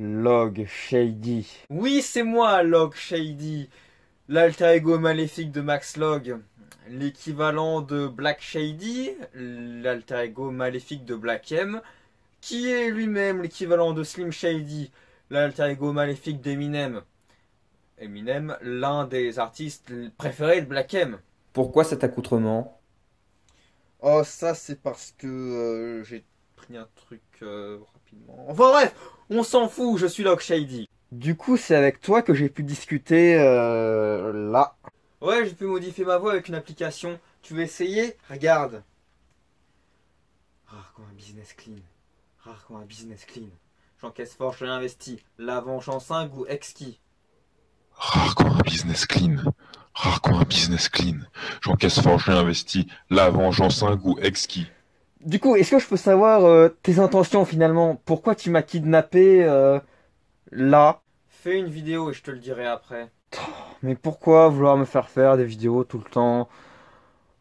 Log Shady. Oui, c'est moi, Log Shady, l'alter ego maléfique de Max Log, l'équivalent de Black Shady, l'alter ego maléfique de Black M, qui est lui-même l'équivalent de Slim Shady, l'alter ego maléfique d'Eminem. Eminem, l'un des artistes préférés de Black M. Pourquoi cet accoutrement Oh, ça, c'est parce que euh, j'ai un truc euh, rapidement. Enfin bref, on s'en fout, je suis Lock Shady. Du coup, c'est avec toi que j'ai pu discuter euh, là. Ouais, j'ai pu modifier ma voix avec une application. Tu veux essayer Regarde. Rare comme un business clean. Rare comme un business clean. J'encaisse fort, je réinvestis. La vengeance, 5 ou exquis. Rare comme un business clean. Rare un business clean. J'encaisse fort, je réinvestis. La vengeance, 5 ou exquis. Du coup, est-ce que je peux savoir euh, tes intentions finalement Pourquoi tu m'as kidnappé euh, là Fais une vidéo et je te le dirai après. Mais pourquoi vouloir me faire faire des vidéos tout le temps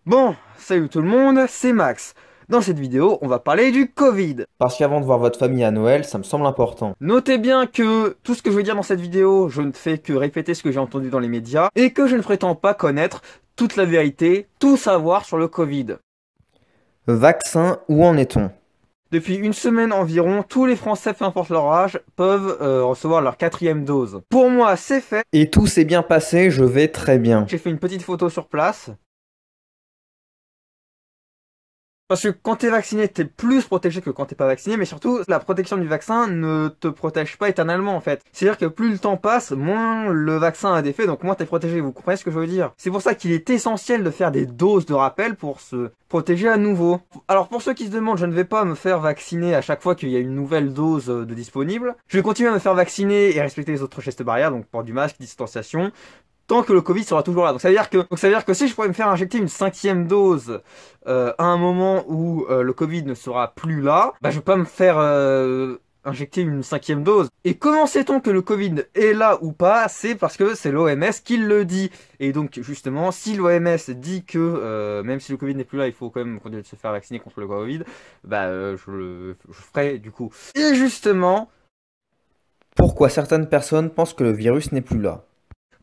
Bon, salut tout le monde, c'est Max. Dans cette vidéo, on va parler du Covid. Parce qu'avant de voir votre famille à Noël, ça me semble important. Notez bien que tout ce que je vais dire dans cette vidéo, je ne fais que répéter ce que j'ai entendu dans les médias et que je ne prétends pas connaître toute la vérité, tout savoir sur le Covid. Vaccin, où en est-on depuis une semaine environ, tous les Français, peu importe leur âge, peuvent euh, recevoir leur quatrième dose. Pour moi, c'est fait. Et tout s'est bien passé, je vais très bien. J'ai fait une petite photo sur place. Parce que quand t'es vacciné, t'es plus protégé que quand t'es pas vacciné, mais surtout, la protection du vaccin ne te protège pas éternellement, en fait. C'est-à-dire que plus le temps passe, moins le vaccin a d'effet, donc moins t'es protégé. Vous comprenez ce que je veux dire? C'est pour ça qu'il est essentiel de faire des doses de rappel pour se protéger à nouveau. Alors, pour ceux qui se demandent, je ne vais pas me faire vacciner à chaque fois qu'il y a une nouvelle dose euh, de disponible. Je vais continuer à me faire vacciner et respecter les autres gestes barrières, donc port du masque, distanciation, tant que le Covid sera toujours là. Donc ça veut dire que, donc ça veut dire que si je pourrais me faire injecter une cinquième dose euh, à un moment où euh, le Covid ne sera plus là, bah je vais pas me faire euh, injecter une cinquième dose. Et comment sait-on que le Covid est là ou pas C'est parce que c'est l'OMS qui le dit. Et donc justement, si l'OMS dit que même si le Covid n'est plus là, il faut quand même continuer de se faire vacciner contre le Covid, bah je le ferai du coup. Et justement, pourquoi certaines personnes pensent que le virus n'est plus là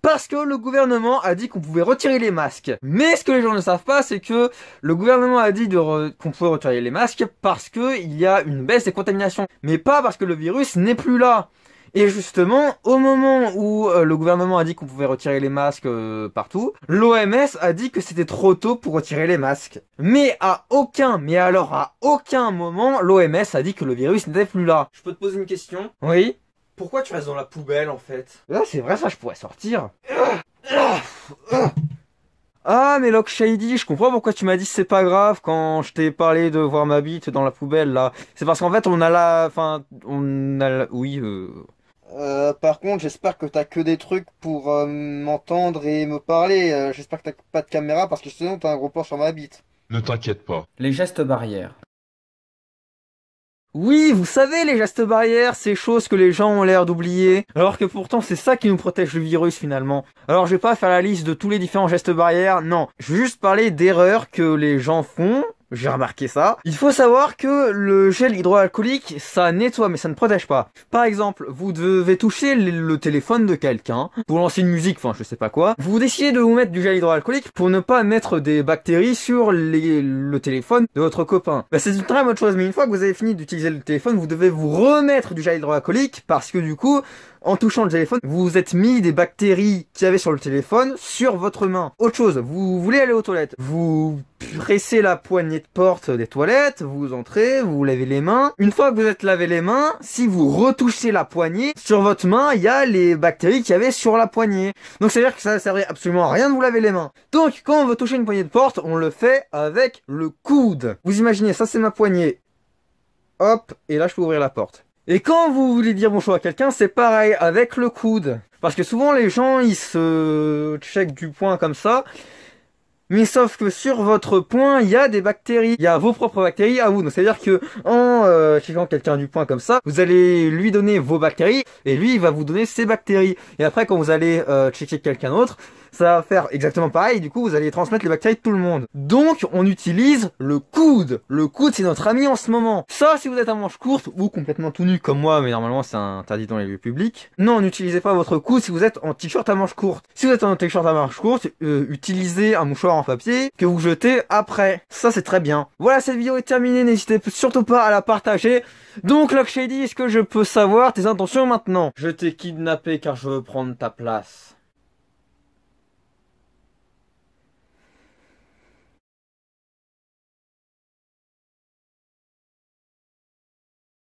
parce que le gouvernement a dit qu'on pouvait retirer les masques. Mais ce que les gens ne savent pas, c'est que le gouvernement a dit qu'on pouvait retirer les masques parce qu'il y a une baisse des contaminations, mais pas parce que le virus n'est plus là. Et justement, au moment où euh, le gouvernement a dit qu'on pouvait retirer les masques euh, partout, l'OMS a dit que c'était trop tôt pour retirer les masques. Mais à aucun, mais alors à aucun moment, l'OMS a dit que le virus n'était plus là. Je peux te poser une question Oui pourquoi tu restes dans la poubelle en fait Ah, c'est vrai ça, je pourrais sortir. Ah, mais Lock Shady, je comprends pourquoi tu m'as dit c'est pas grave quand je t'ai parlé de voir ma bite dans la poubelle là. C'est parce qu'en fait on a la. Enfin, on a la. Oui, euh. Euh, par contre, j'espère que t'as que des trucs pour euh, m'entendre et me parler. Euh, j'espère que t'as pas de caméra parce que sinon t'as un gros plan sur ma bite. Ne t'inquiète pas. Les gestes barrières. Oui, vous savez, les gestes barrières, c'est choses que les gens ont l'air d'oublier, alors que pourtant c'est ça qui nous protège du virus finalement. Alors je vais pas faire la liste de tous les différents gestes barrières, non. Je vais juste parler d'erreurs que les gens font, j'ai remarqué ça. Il faut savoir que le gel hydroalcoolique, ça nettoie mais ça ne protège pas. Par exemple, vous devez toucher le téléphone de quelqu'un pour lancer une musique, enfin je sais pas quoi. Vous décidez de vous mettre du gel hydroalcoolique pour ne pas mettre des bactéries sur le téléphone de votre copain. Bah, c'est une très bonne chose, mais une fois que vous avez fini d'utiliser le téléphone, vous devez vous remettre du gel hydroalcoolique parce que du coup, en touchant le téléphone, vous vous êtes mis des bactéries qu'il y avait sur le téléphone sur votre main. Autre chose, vous voulez aller aux toilettes, vous pressez la poignée porte des toilettes, vous entrez, vous vous lavez les mains. Une fois que vous êtes lavé les mains, si vous retouchez la poignée, sur votre main, il y a les bactéries qu'il y avait sur la poignée. Donc c'est-à-dire que ça ne servait absolument à rien de vous laver les mains. Donc quand on veut toucher une poignée de porte, on le fait avec le coude. Vous imaginez, ça c'est ma poignée. Hop, et là je peux ouvrir la porte. Et quand vous voulez dire bonjour à quelqu'un, c'est pareil, avec le coude. Parce que souvent les gens, ils se checkent du poing comme ça, mais sauf que sur votre point, il y a des bactéries. Il y a vos propres bactéries à vous. Donc c'est-à-dire que en euh, checkant quelqu'un du point comme ça, vous allez lui donner vos bactéries et lui il va vous donner ses bactéries. Et après quand vous allez euh, checker quelqu'un d'autre, ça va faire exactement pareil, du coup vous allez transmettre les bactéries de tout le monde. Donc on utilise le coude. Le coude c'est notre ami en ce moment. Ça si vous êtes à manche courte ou complètement tout nu comme moi, mais normalement c'est interdit dans les lieux publics. Non, n'utilisez pas votre coude si vous êtes en t-shirt à manche courte. Si vous êtes en t-shirt à manche courte, euh, utilisez un mouchoir en papier que vous jetez après. Ça c'est très bien. Voilà cette vidéo est terminée, n'hésitez surtout pas à la partager. Donc Lock est-ce que je peux savoir tes intentions maintenant Je t'ai kidnappé car je veux prendre ta place.